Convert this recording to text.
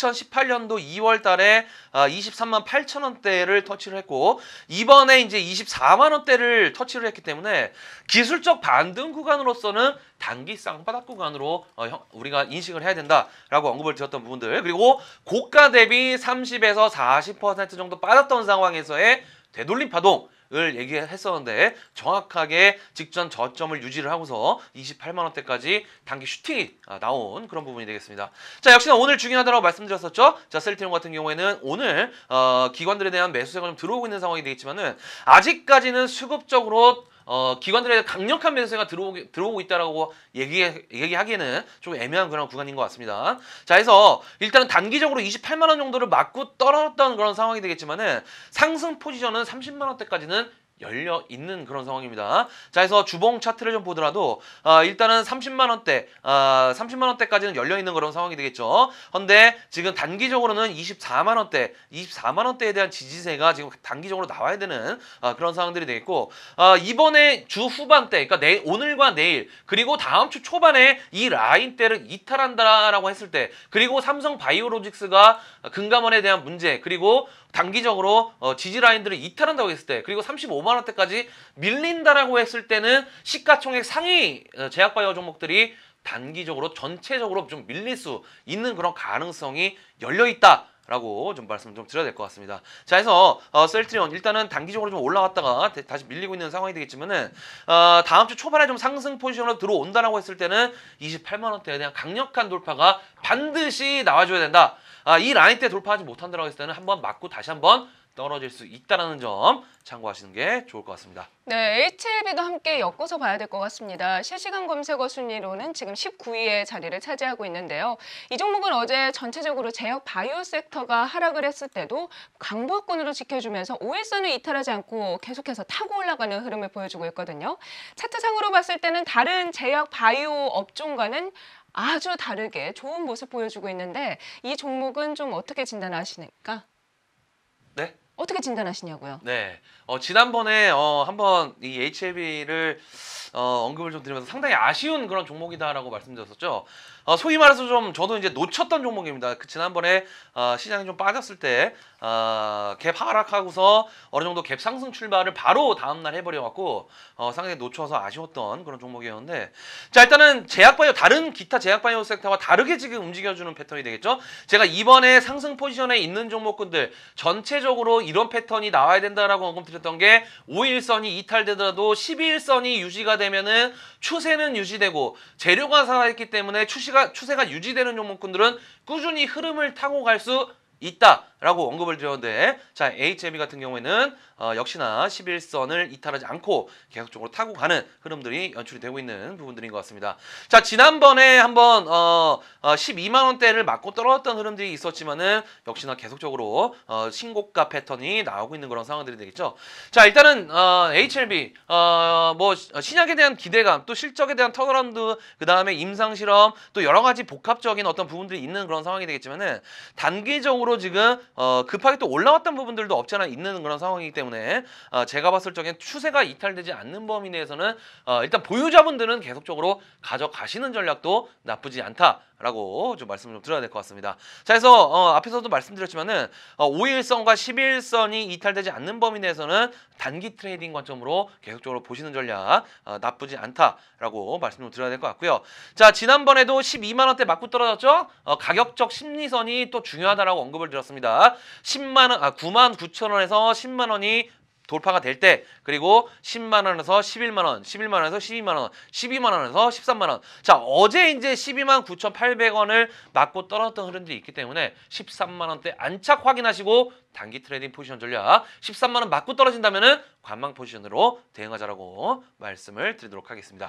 2018년도 2월 달에 23만 아, 8천 원대를 터치를 했고 이번에 이제 24만 원대를 터치를 했기 때문에 기술적 반등 구간으로서는 단기 쌍바닥 구간으로 어, 우리가 인식을 해야 된다라고 언급을 드렸던 부분들 그리고 고가 대비 30에서 40% 정도 빠졌던 상황에서의 되돌림 파동 을 얘기했었는데 정확하게 직전 저점을 유지를 하고서 28만 원대까지 단기 슈팅이 아, 나온 그런 부분이 되겠습니다. 자 역시나 오늘 중요하다고 말씀드렸었죠. 자 셀트리온 같은 경우에는 오늘 어, 기관들에 대한 매수세가 좀 들어오고 있는 상황이 되겠지만은 아직까지는 수급적으로 어, 기관들에 강력한 매수세가 들어오기, 들어오고 있다라고 얘기, 얘기하기에는 좀 애매한 그런 구간인 것 같습니다. 자, 해서 일단은 단기적으로 28만 원 정도를 맞고 떨어졌던 그런 상황이 되겠지만은 상승 포지션은 30만 원대까지는 열려 있는 그런 상황입니다. 자, 그래서 주봉 차트를 좀 보더라도 어, 일단은 30만 원대, 어, 아, 30만 원대까지는 열려 있는 그런 상황이 되겠죠. 그런데 지금 단기적으로는 24만 원대, 24만 원대에 대한 지지세가 지금 단기적으로 나와야 되는 어, 그런 상황들이 되겠고 어, 이번에 주 후반 때, 그러니까 내, 오늘과 내일 그리고 다음 주 초반에 이 라인대를 이탈한다라고 했을 때 그리고 삼성 바이오로직스가 금감원에 대한 문제 그리고 단기적으로 어, 지지 라인들을 이탈한다고 했을 때 그리고 35만 5만 원대까지 밀린다라고 했을 때는 시가총액 상위 어, 제약바이오 종목들이 단기적으로 전체적으로 좀 밀릴 수 있는 그런 가능성이 열려 있다. 라고 좀 말씀 좀 드려야 될 것 같습니다. 자, 해서 어, 셀트리온 일단은 단기적으로 좀 올라갔다가 대, 다시 밀리고 있는 상황이 되겠지만은 어, 다음 주 초반에 좀 상승 포지션으로 들어온다라고 했을 때는 28만 원대에 대한 강력한 돌파가 반드시 나와줘야 된다. 아, 이 라인 때 돌파하지 못한다라고 했을 때는 한번 맞고 다시 한번 떨어질 수 있다는 점 참고하시는 게 좋을 것 같습니다. 네, HLB도 함께 엮어서 봐야 될 것 같습니다. 실시간 검색어 순위로는 지금 19위의 자리를 차지하고 있는데요. 이 종목은 어제 전체적으로 제약 바이오 섹터가 하락을 했을 때도 강보권으로 지켜주면서 OS는 이탈하지 않고 계속해서 타고 올라가는 흐름을 보여주고 있거든요. 차트상으로 봤을 때는 다른 제약 바이오 업종과는 아주 다르게 좋은 모습 보여주고 있는데 이 종목은 좀 어떻게 진단하시니까? 어떻게 진단하시냐고요? 네. 어, 지난번에 어, 한번 이 HLB를 어, 언급을 좀 드리면서 상당히 아쉬운 그런 종목이다라고 말씀드렸었죠. 어, 소위 말해서 좀 저도 이제 놓쳤던 종목입니다. 그 지난번에 어, 시장이 좀 빠졌을 때갭 어, 하락하고서 어느 정도 갭 상승 출발을 바로 다음날 해버려갖고 어, 상당히 놓쳐서 아쉬웠던 그런 종목이었는데 자 일단은 제약바이오 다른 기타 제약바이오 섹터와 다르게 지금 움직여주는 패턴이 되겠죠. 제가 이번에 상승 포지션에 있는 종목군들 전체적으로 이런 패턴이 나와야 된다라고 언급드렸던 게 5일선이 이탈되더라도 12일선이 유지가 되면은 추세는 유지되고 재료가 살아있기 때문에 추시 추세가, 유지되는 종목군들은 꾸준히 흐름을 타고 갈 수 있다. 라고 언급을 드렸는데 자 HME 같은 경우에는 어, 역시나 11선을 이탈하지 않고 계속적으로 타고 가는 흐름들이 연출이 되고 있는 부분들인 것 같습니다. 자 지난번에 한번 어, 어 12만원대를 맞고 떨어졌던 흐름들이 있었지만은 역시나 계속적으로 어, 신고가 패턴이 나오고 있는 그런 상황들이 되겠죠. 자 일단은 어, HLB e, 어, 뭐 신약에 대한 기대감 또 실적에 대한 터어라운드그 다음에 임상실험 또 여러 가지 복합적인 어떤 부분들이 있는 그런 상황이 되겠지만은 단기적으로 지금 어, 급하게 또 올라왔던 부분들도 없지 않아 있는 그런 상황이기 때문에 어, 제가 봤을 적엔 추세가 이탈되지 않는 범위 내에서는 어, 일단 보유자분들은 계속적으로 가져가시는 전략도 나쁘지 않다. 라고 좀 말씀을 좀 드려야 될 것 같습니다. 자, 그래서 어, 앞에서도 말씀드렸지만은 어, 5일선과 10일선이 이탈되지 않는 범위 내에서는 단기 트레이딩 관점으로 계속적으로 보시는 전략 어, 나쁘지 않다라고 말씀을 드려야 될 것 같고요. 자, 지난번에도 12만 원대 맞고 떨어졌죠? 어, 가격적 심리선이 또 중요하다라고 언급을 드렸습니다. 10만 원, 아, 9만 9천 원에서 10만 원이 돌파가 될 때 그리고 10만 원에서 11만 원, 11만 원에서 12만 원, 12만 원에서 13만 원. 자, 어제 이제 12만 9,800원을 맞고 떨어졌던 흐름들이 있기 때문에 13만 원대 안착 확인하시고 단기 트레이딩 포지션 전략 13만 원 맞고 떨어진다면은 관망 포지션으로 대응하자라고 말씀을 드리도록 하겠습니다.